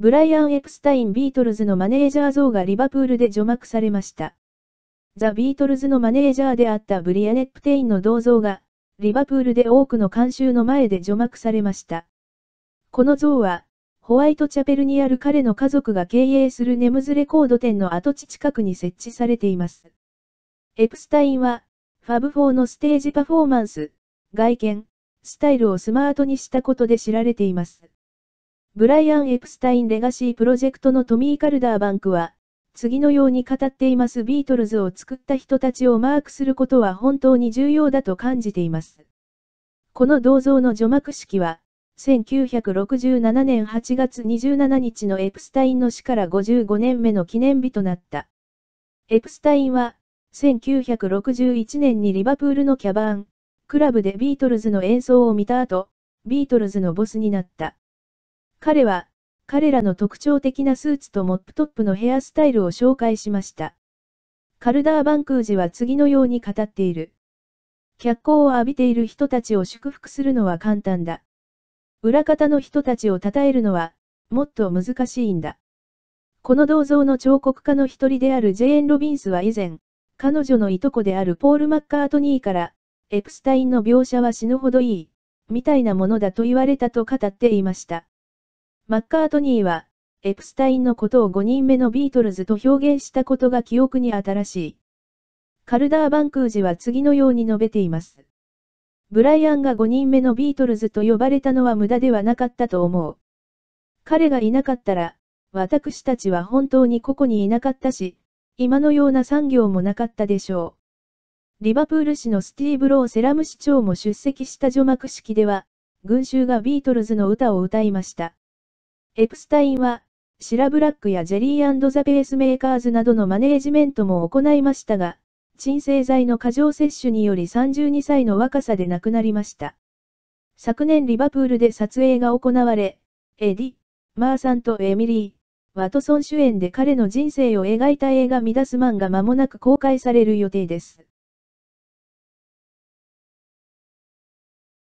ブライアン・エプスタイン・ビートルズのマネージャー像がリバプールで除幕されました。ザ・ビートルズのマネージャーであったブリアネップテインの銅像が、リバプールで多くの観衆の前で除幕されました。この像は、ホワイトチャペルにある彼の家族が経営するネムズレコード店の跡地近くに設置されています。エプスタインは、ファブ4のステージパフォーマンス、外見、スタイルをスマートにしたことで知られています。ブライアン・エプスタイン・レガシー・プロジェクトのトミー・カルダーバンクは、次のように語っていますビートルズを作った人たちをマークすることは本当に重要だと感じています。この銅像の除幕式は、1967年8月27日のエプスタインの死から55年目の記念日となった。エプスタインは、1961年にリバプールのキャバーン、クラブでビートルズの演奏を見た後、ビートルズのボスになった。彼は、彼らの特徴的なスーツとモップトップのヘアスタイルを紹介しました。カルダーバンクージは次のように語っている。脚光を浴びている人たちを祝福するのは簡単だ。裏方の人たちを称えるのは、もっと難しいんだ。この銅像の彫刻家の一人であるジェーン・ロビンスは以前、彼女のいとこであるポール・マッカートニーから、エプスタインの描写は死ぬほどいい、みたいなものだと言われたと語っていました。マッカートニーは、エプスタインのことを5人目のビートルズと表現したことが記憶に新しい。カルダーバンクージは次のように述べています。ブライアンが5人目のビートルズと呼ばれたのは無駄ではなかったと思う。彼がいなかったら、私たちは本当にここにいなかったし、今のような産業もなかったでしょう。リバプール市のスティーブ・ロー・セラム市長も出席した除幕式では、群衆がビートルズの歌を歌いました。エプスタインは、シラブラックやジェリーザ・ペースメーカーズなどのマネージメントも行いましたが、鎮静剤の過剰摂取により32歳の若さで亡くなりました。昨年リバプールで撮影が行われ、エディ、マーさんとエミリー、ワトソン主演で彼の人生を描いた映画乱す漫画ン間もなく公開される予定です。